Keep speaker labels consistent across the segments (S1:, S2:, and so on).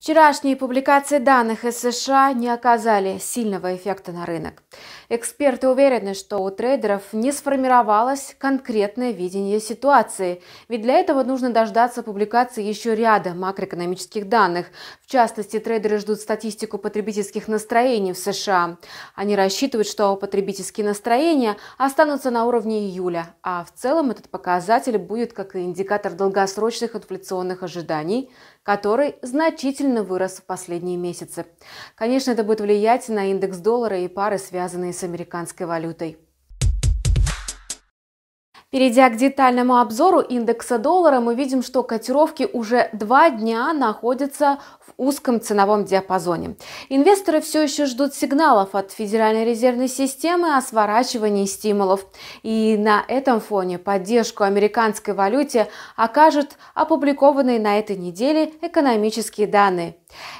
S1: Вчерашние публикации данных из США не оказали сильного эффекта на рынок. Эксперты уверены, что у трейдеров не сформировалось конкретное видение ситуации, ведь для этого нужно дождаться публикации еще ряда макроэкономических данных. В частности, трейдеры ждут статистику потребительских настроений в США. Они рассчитывают, что потребительские настроения останутся на уровне июля, а в целом этот показатель будет как и индикатор долгосрочных инфляционных ожиданий, который значительно сильно вырос в последние месяцы. Конечно, это будет влиять на индекс доллара и пары, связанные с американской валютой. Перейдя к детальному обзору индекса доллара, мы видим, что котировки уже два дня находятся в узком ценовом диапазоне. Инвесторы все еще ждут сигналов от Федеральной резервной системы о сворачивании стимулов. И на этом фоне поддержку американской валюте окажут опубликованные на этой неделе экономические данные.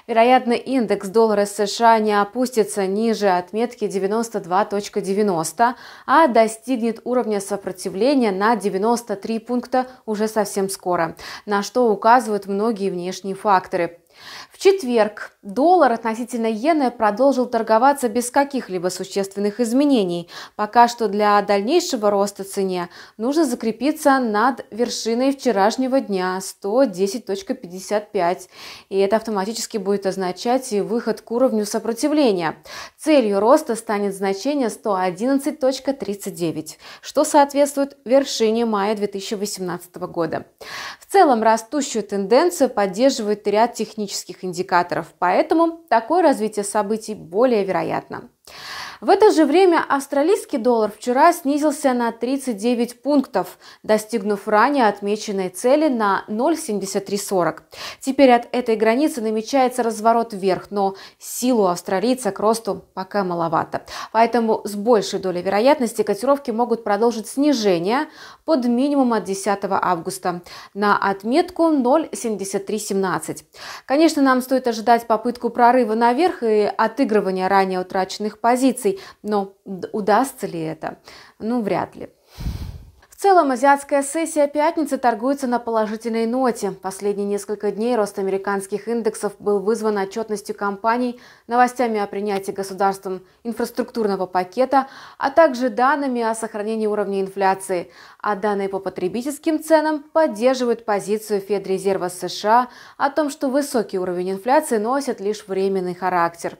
S1: Вероятно, индекс доллара США не опустится ниже отметки 92.90, а достигнет уровня сопротивления снижение на 93 пункта уже совсем скоро, на что указывают многие внешние факторы. В четверг доллар относительно иены продолжил торговаться без каких-либо существенных изменений. Пока что для дальнейшего роста цене нужно закрепиться над вершиной вчерашнего дня 110.55. И это автоматически будет означать и выход к уровню сопротивления. Целью роста станет значение 111.39, что соответствует вершине мая 2018 года. В целом растущую тенденцию поддерживает ряд технических индикаторов, поэтому такое развитие событий более вероятно. В это же время австралийский доллар вчера снизился на 39 пунктов, достигнув ранее отмеченной цели на 0,7340. Теперь от этой границы намечается разворот вверх, но силу австралийца к росту пока маловато. Поэтому с большей долей вероятности котировки могут продолжить снижение под минимум от 10 августа на отметку 0,7317. Конечно, нам стоит ожидать попытку прорыва наверх и отыгрывания ранее утраченных позиций, традиций, но удастся ли это? Ну, вряд ли. В целом, азиатская сессия пятницы торгуется на положительной ноте. Последние несколько дней рост американских индексов был вызван отчетностью компаний, новостями о принятии государством инфраструктурного пакета, а также данными о сохранении уровня инфляции. А данные по потребительским ценам поддерживают позицию Федрезерва США о том, что высокий уровень инфляции носит лишь временный характер.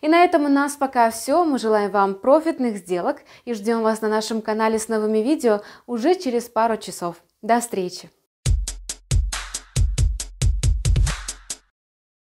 S1: И на этом у нас пока все. Мы желаем вам профитных сделок и ждем вас на нашем канале с новыми видео уже через пару часов. До встречи!